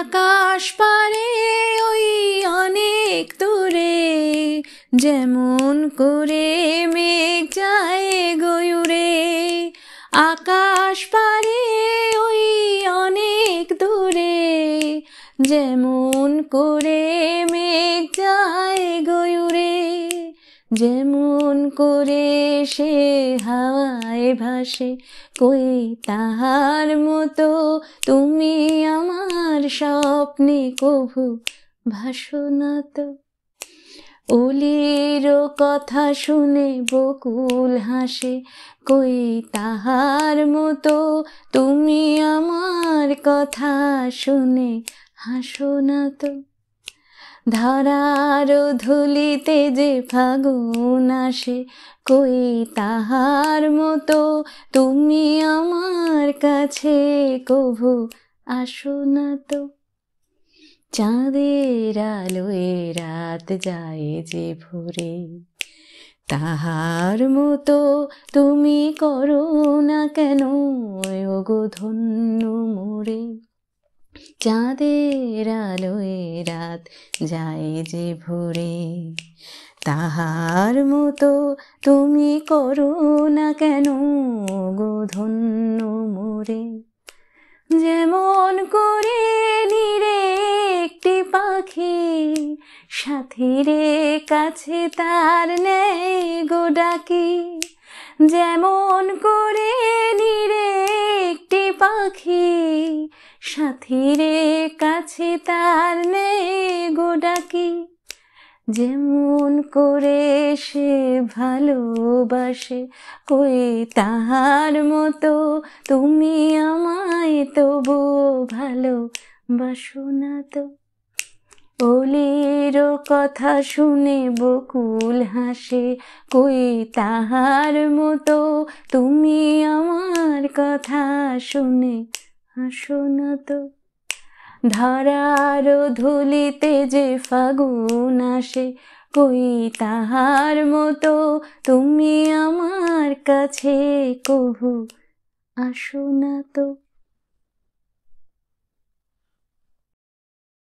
আকাশ পারে ওই অনেক দূরে যেমন করে মেঘ যায় গয়ুরে আকাশ পারে ওই অনেক দূরে যেমন করে মেঘ যেমন করে সে হাওয়ায় ভাসে কই তাহার মতো তুমি আমার স্বপ্নে কভু না তো অলির কথা শুনে বকুল হাসে কই তাহার মতো তুমি আমার কথা শুনে হাসো না তো ধারার ধুলিতে যে ফাগুন আসে কই তাহার মতো তুমি আমার কাছে কভু আসো না তো চাঁদের আলোয় রাত যায় যে ভোরে তাহার মতো তুমি করো না কেন ওগো ধন্য মোরে চাঁদের আলোয় রাত যায় যে ভোরে তাহার মতো তুমি করো না কেন গো ধন্য মোরে যেমন করে নিরে একটি পাখি সাথীরে কাছে তার নেই গো ডাকি যেমন করে নিরে একটি পাখি সাথীরে কাছে তার নেই গোডাকি যেমন করে সে ভালোবাসে কই তাহার মতো তুমি আমায় তবু ভালো বাসনা তো অলির কথা শুনে বকুল হাসে কই তাহার মতো তুমি আমার কথা শুনে না তো ধারার ধুলিতে যে ফাগুন আসে কই তাহার মতো তুমি আমার কাছে কহু আসো না তো